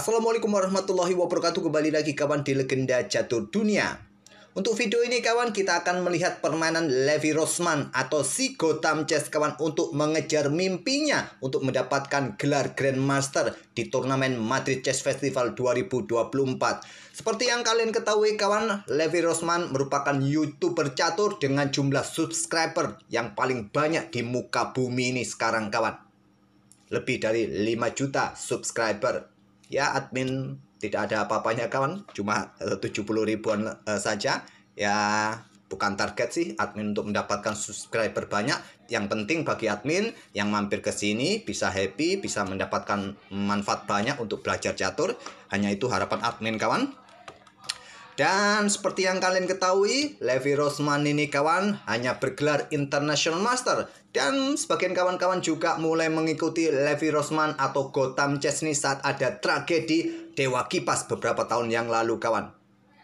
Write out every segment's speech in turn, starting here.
Assalamualaikum warahmatullahi wabarakatuh Kembali lagi kawan di Legenda Jatuh Dunia Untuk video ini kawan kita akan melihat permainan Levi Rosman Atau si Gotham Chess kawan untuk mengejar mimpinya Untuk mendapatkan gelar Grandmaster di turnamen Madrid Chess Festival 2024 Seperti yang kalian ketahui kawan Levi Rosman merupakan youtuber catur Dengan jumlah subscriber yang paling banyak di muka bumi ini sekarang kawan lebih dari 5 juta subscriber ya admin tidak ada apa-apanya kawan cuma 70 eh, ribuan uh, saja ya bukan target sih admin untuk mendapatkan subscriber banyak yang penting bagi admin yang mampir ke sini bisa happy bisa mendapatkan manfaat banyak untuk belajar catur hanya itu harapan admin kawan dan seperti yang kalian ketahui, Levi Rosman ini kawan hanya bergelar International Master dan sebagian kawan-kawan juga mulai mengikuti Levi Rosman atau Gotham Chess saat ada tragedi Dewa Kipas beberapa tahun yang lalu kawan.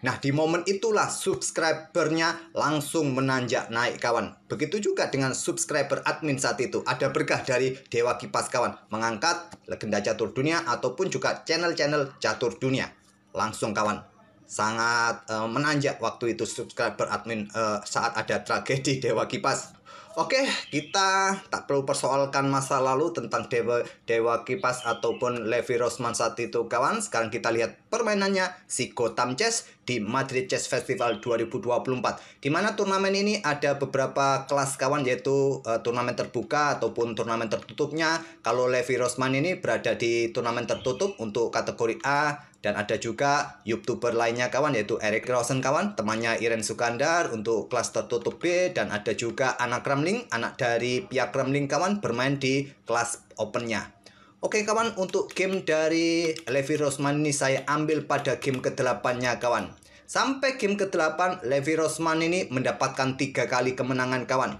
Nah di momen itulah subscribernya langsung menanjak naik kawan Begitu juga dengan subscriber admin saat itu Ada berkah dari Dewa Kipas kawan Mengangkat legenda catur dunia ataupun juga channel-channel catur dunia Langsung kawan sangat uh, menanjak waktu itu subscriber admin uh, saat ada tragedi Dewa Kipas. Oke, kita tak perlu persoalkan masa lalu tentang Dewa, Dewa Kipas ataupun Levi Rosman saat itu kawan. Sekarang kita lihat permainannya si Gotham Chess di Madrid Chess Festival 2024. Di mana turnamen ini ada beberapa kelas kawan yaitu uh, turnamen terbuka ataupun turnamen tertutupnya. Kalau Levi Rosman ini berada di turnamen tertutup untuk kategori A, dan ada juga YouTuber lainnya kawan yaitu Eric Rosen kawan, temannya Iren Sukandar untuk kelas tertutup B dan ada juga anak Kremling, anak dari pihak Kremling kawan bermain di kelas opennya. Oke kawan, untuk game dari Levi Rosman ini saya ambil pada game ke-8-nya kawan. Sampai game ke-8, Levi Rosman ini mendapatkan tiga kali kemenangan kawan.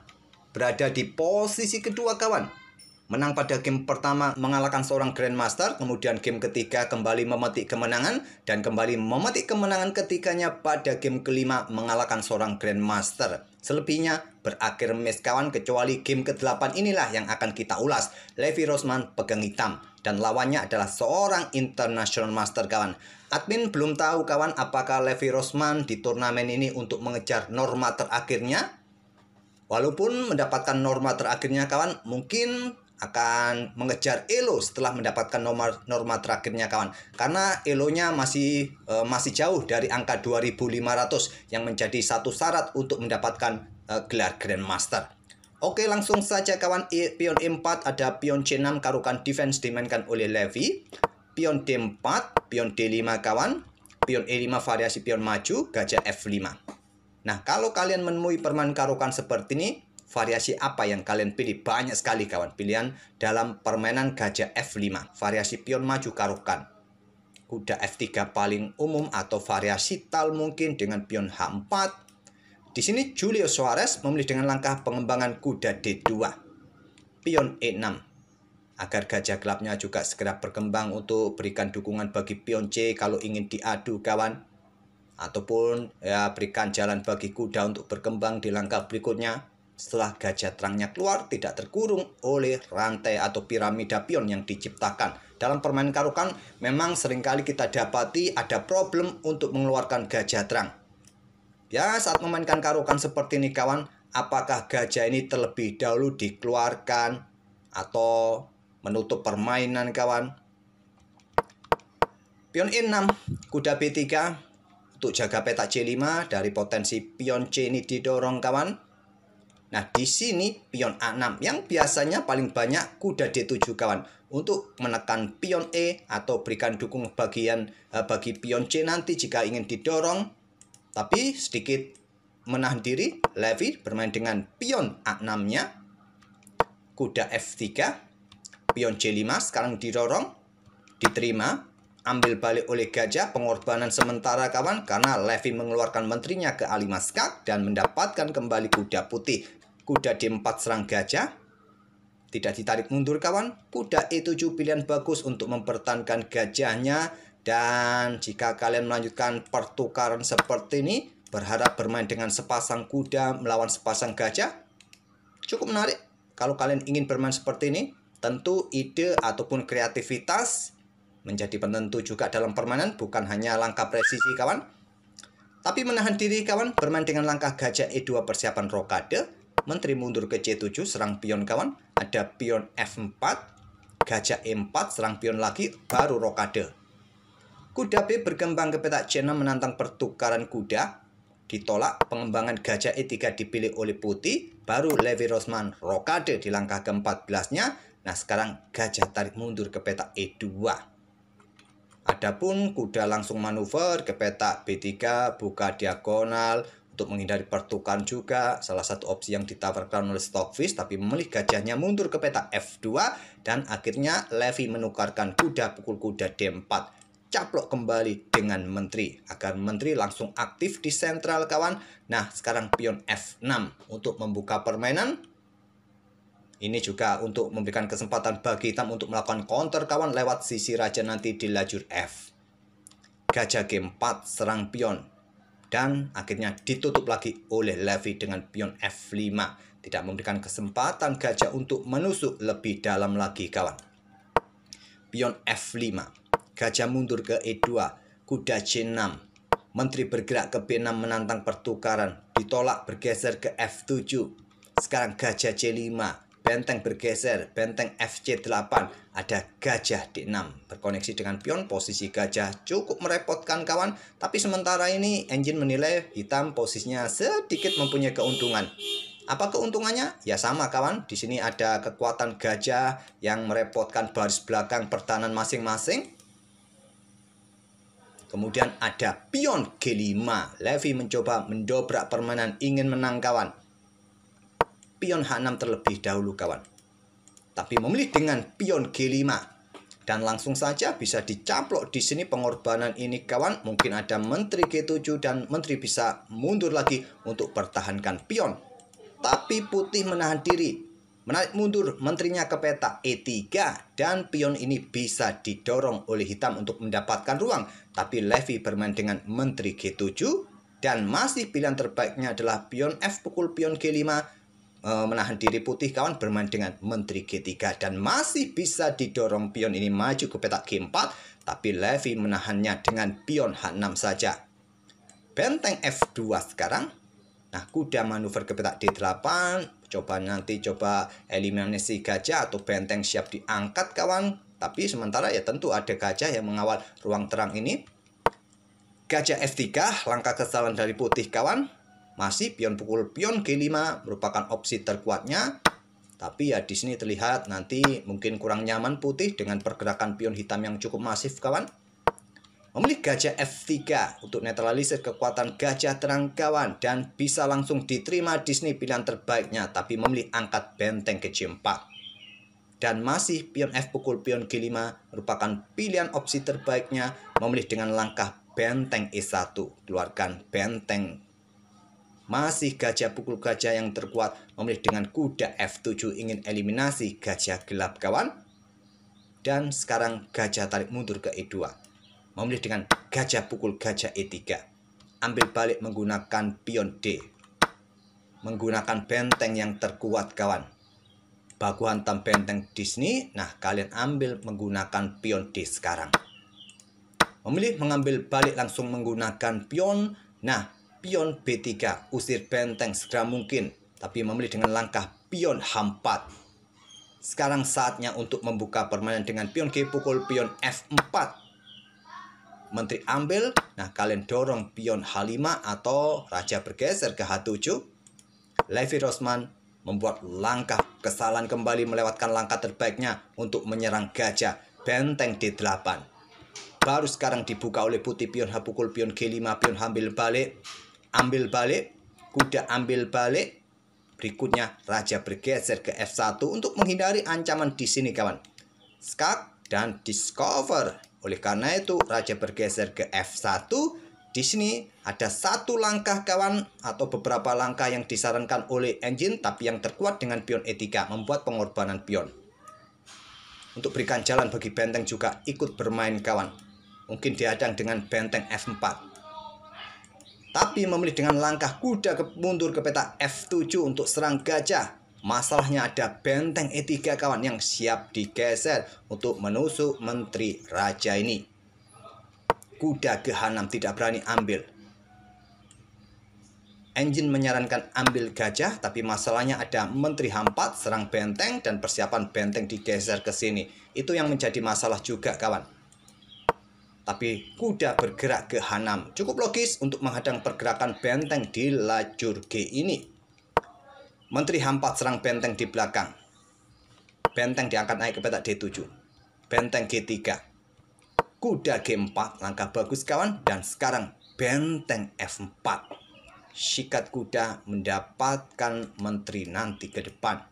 Berada di posisi kedua kawan. Menang pada game pertama mengalahkan seorang Grandmaster, kemudian game ketiga kembali memetik kemenangan, dan kembali memetik kemenangan ketiganya pada game kelima mengalahkan seorang Grandmaster. Selebihnya berakhir mes kawan kecuali game ke-8 inilah yang akan kita ulas. Levi Rosman pegang hitam dan lawannya adalah seorang international master kawan. Admin belum tahu kawan apakah Levi Rosman di turnamen ini untuk mengejar norma terakhirnya Walaupun mendapatkan norma terakhirnya kawan, mungkin akan mengejar Elo setelah mendapatkan norma norma terakhirnya kawan karena Elonya masih e, masih jauh dari angka 2500 yang menjadi satu syarat untuk mendapatkan e, gelar Grandmaster Oke langsung saja kawan e, pion E4 ada pion C6 karukan defense dimainkan oleh Levi pion D4 pion D5 kawan pion E5 variasi pion maju gajah F5 Nah kalau kalian menemui permainan karukan seperti ini variasi apa yang kalian pilih? Banyak sekali kawan pilihan dalam permainan gajah F5. Variasi pion maju karukan. Kuda F3 paling umum atau variasi tal mungkin dengan pion H4. Di sini Julio Suarez memilih dengan langkah pengembangan kuda D2. Pion E6. Agar gajah gelapnya juga segera berkembang untuk berikan dukungan bagi pion C kalau ingin diadu kawan ataupun ya berikan jalan bagi kuda untuk berkembang di langkah berikutnya setelah gajah terangnya keluar, tidak terkurung oleh rantai atau piramida pion yang diciptakan. Dalam permainan karukan, memang seringkali kita dapati ada problem untuk mengeluarkan gajah terang. Ya, saat memainkan karukan seperti ini kawan, apakah gajah ini terlebih dahulu dikeluarkan atau menutup permainan kawan? Pion E6, kuda B3, untuk jaga peta C5 dari potensi pion C ini didorong kawan Nah, di sini pion A6 yang biasanya paling banyak kuda D7 kawan untuk menekan pion E atau berikan dukung bagian eh, bagi pion C nanti jika ingin didorong. Tapi sedikit menahan diri, Levi bermain dengan pion A6-nya. Kuda F3, pion C5 sekarang didorong, diterima, ambil balik oleh gajah pengorbanan sementara kawan karena Levi mengeluarkan menterinya ke alimaskak dan mendapatkan kembali kuda putih Kuda D4 serang gajah. Tidak ditarik mundur kawan. Kuda E7 pilihan bagus untuk mempertahankan gajahnya. Dan jika kalian melanjutkan pertukaran seperti ini, berharap bermain dengan sepasang kuda melawan sepasang gajah, cukup menarik. Kalau kalian ingin bermain seperti ini, tentu ide ataupun kreativitas menjadi penentu juga dalam permainan, bukan hanya langkah presisi kawan. Tapi menahan diri kawan bermain dengan langkah gajah E2 persiapan rokade, Menteri mundur ke C7, serang pion kawan. Ada pion F4, gajah E4, serang pion lagi, baru rokade. Kuda B berkembang ke petak C6 menantang pertukaran kuda. Ditolak, pengembangan gajah E3 dipilih oleh putih, baru Levi Rosman rokade di langkah ke-14-nya. Nah, sekarang gajah tarik mundur ke petak E2. Adapun kuda langsung manuver ke petak B3, buka diagonal, untuk menghindari pertukaran juga, salah satu opsi yang ditawarkan oleh Stockfish tapi memilih gajahnya mundur ke peta F2 dan akhirnya Levi menukarkan kuda pukul kuda D4 caplok kembali dengan menteri agar menteri langsung aktif di sentral kawan. Nah, sekarang pion F6 untuk membuka permainan. Ini juga untuk memberikan kesempatan bagi hitam untuk melakukan counter kawan lewat sisi raja nanti di lajur F. Gajah G4 serang pion dan akhirnya ditutup lagi oleh Levi dengan pion F5. Tidak memberikan kesempatan gajah untuk menusuk lebih dalam lagi kawan. Pion F5. Gajah mundur ke E2. Kuda C6. Menteri bergerak ke B6 menantang pertukaran. Ditolak bergeser ke F7. Sekarang gajah C5 Benteng bergeser, benteng FC8, ada gajah D6. Berkoneksi dengan pion, posisi gajah cukup merepotkan kawan. Tapi sementara ini engine menilai hitam posisinya sedikit mempunyai keuntungan. Apa keuntungannya? Ya sama kawan, di sini ada kekuatan gajah yang merepotkan baris belakang pertahanan masing-masing. Kemudian ada pion G5. Levi mencoba mendobrak permainan ingin menang kawan pion H6 terlebih dahulu kawan. Tapi memilih dengan pion G5 dan langsung saja bisa dicaplok di sini pengorbanan ini kawan. Mungkin ada menteri G7 dan menteri bisa mundur lagi untuk pertahankan pion. Tapi putih menahan diri. Menarik mundur menterinya ke peta E3 dan pion ini bisa didorong oleh hitam untuk mendapatkan ruang. Tapi Levi bermain dengan menteri G7 dan masih pilihan terbaiknya adalah pion F pukul pion G5 Eh, menahan diri putih kawan bermain dengan menteri G3 dan masih bisa didorong pion ini maju ke petak G4 tapi Levi menahannya dengan pion H6 saja. Benteng F2 sekarang. Nah, kuda manuver ke petak D8. Coba nanti coba eliminasi gajah atau benteng siap diangkat kawan. Tapi sementara ya tentu ada gajah yang mengawal ruang terang ini. Gajah F3, langkah kesalahan dari putih kawan. Masih pion pukul pion G5 merupakan opsi terkuatnya. Tapi ya di sini terlihat nanti mungkin kurang nyaman putih dengan pergerakan pion hitam yang cukup masif kawan. Memilih gajah F3 untuk netralisir kekuatan gajah terang kawan dan bisa langsung diterima Disney pilihan terbaiknya tapi memilih angkat benteng ke G4 dan masih pion F pukul pion G5 merupakan pilihan opsi terbaiknya memilih dengan langkah benteng E1 keluarkan benteng masih gajah pukul gajah yang terkuat memilih dengan kuda F7 ingin eliminasi gajah gelap kawan. Dan sekarang gajah tarik mundur ke E2. Memilih dengan gajah pukul gajah E3. Ambil balik menggunakan pion D. Menggunakan benteng yang terkuat kawan. Baku hantam benteng di sini. Nah kalian ambil menggunakan pion D sekarang. Memilih mengambil balik langsung menggunakan pion. Nah pion B3, usir benteng segera mungkin, tapi memilih dengan langkah pion H4. Sekarang saatnya untuk membuka permainan dengan pion G pukul pion F4. Menteri ambil, nah kalian dorong pion H5 atau raja bergeser ke H7. Levi Rosman membuat langkah kesalahan kembali melewatkan langkah terbaiknya untuk menyerang gajah benteng D8. Baru sekarang dibuka oleh putih pion H pukul pion G5 pion ambil balik ambil balik, kuda ambil balik. Berikutnya raja bergeser ke F1 untuk menghindari ancaman di sini kawan. Skak dan discover. Oleh karena itu raja bergeser ke F1. Di sini ada satu langkah kawan atau beberapa langkah yang disarankan oleh engine tapi yang terkuat dengan pion E3 membuat pengorbanan pion. Untuk berikan jalan bagi benteng juga ikut bermain kawan. Mungkin diadang dengan benteng F4 tapi memilih dengan langkah kuda ke mundur ke peta F7 untuk serang gajah. Masalahnya ada benteng E3 kawan yang siap digeser untuk menusuk menteri raja ini. Kuda H6 tidak berani ambil. Engine menyarankan ambil gajah, tapi masalahnya ada menteri H4 serang benteng, dan persiapan benteng digeser ke sini. Itu yang menjadi masalah juga kawan tapi kuda bergerak ke Hanam. Cukup logis untuk menghadang pergerakan benteng di lajur G ini. Menteri Hampat serang benteng di belakang. Benteng diangkat naik ke petak D7. Benteng G3. Kuda G4, langkah bagus kawan. Dan sekarang benteng F4. Sikat kuda mendapatkan menteri nanti ke depan.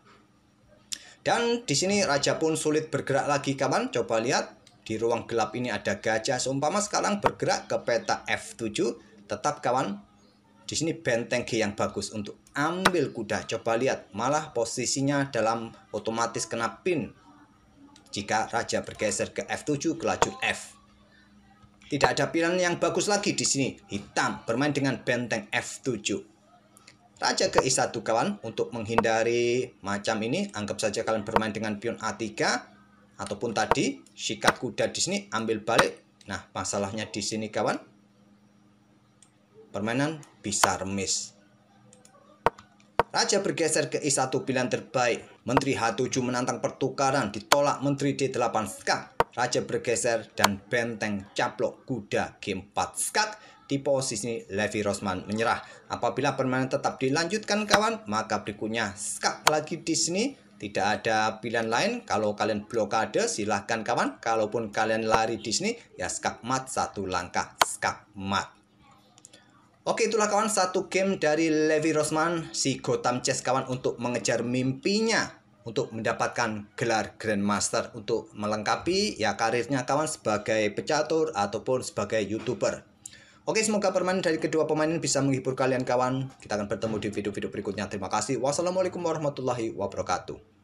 Dan di sini raja pun sulit bergerak lagi kawan. Coba lihat di ruang gelap ini ada gajah. Seumpama sekarang bergerak ke peta F7, tetap kawan di sini benteng G yang bagus untuk ambil kuda. Coba lihat, malah posisinya dalam otomatis kena pin. Jika raja bergeser ke F7 ke lajur F. Tidak ada pilihan yang bagus lagi di sini. Hitam bermain dengan benteng F7. Raja ke I1 kawan untuk menghindari macam ini anggap saja kalian bermain dengan pion A3 ataupun tadi sikat kuda di sini ambil balik. Nah, masalahnya di sini kawan. Permainan bisa remis. Raja bergeser ke I1 pilihan terbaik. Menteri H7 menantang pertukaran, ditolak Menteri D8 skak. Raja bergeser dan benteng caplok kuda G4 skak di posisi Levi Rosman menyerah. Apabila permainan tetap dilanjutkan kawan, maka berikutnya skak lagi di sini tidak ada pilihan lain, kalau kalian blokade silahkan kawan. Kalaupun kalian lari di sini, ya skakmat satu langkah, skakmat. Oke itulah kawan satu game dari Levi Rosman si Gotham Chess kawan untuk mengejar mimpinya untuk mendapatkan gelar Grandmaster untuk melengkapi ya karirnya kawan sebagai pecatur ataupun sebagai YouTuber. Oke semoga permainan dari kedua pemain ini bisa menghibur kalian kawan. Kita akan bertemu di video-video berikutnya. Terima kasih. Wassalamualaikum warahmatullahi wabarakatuh.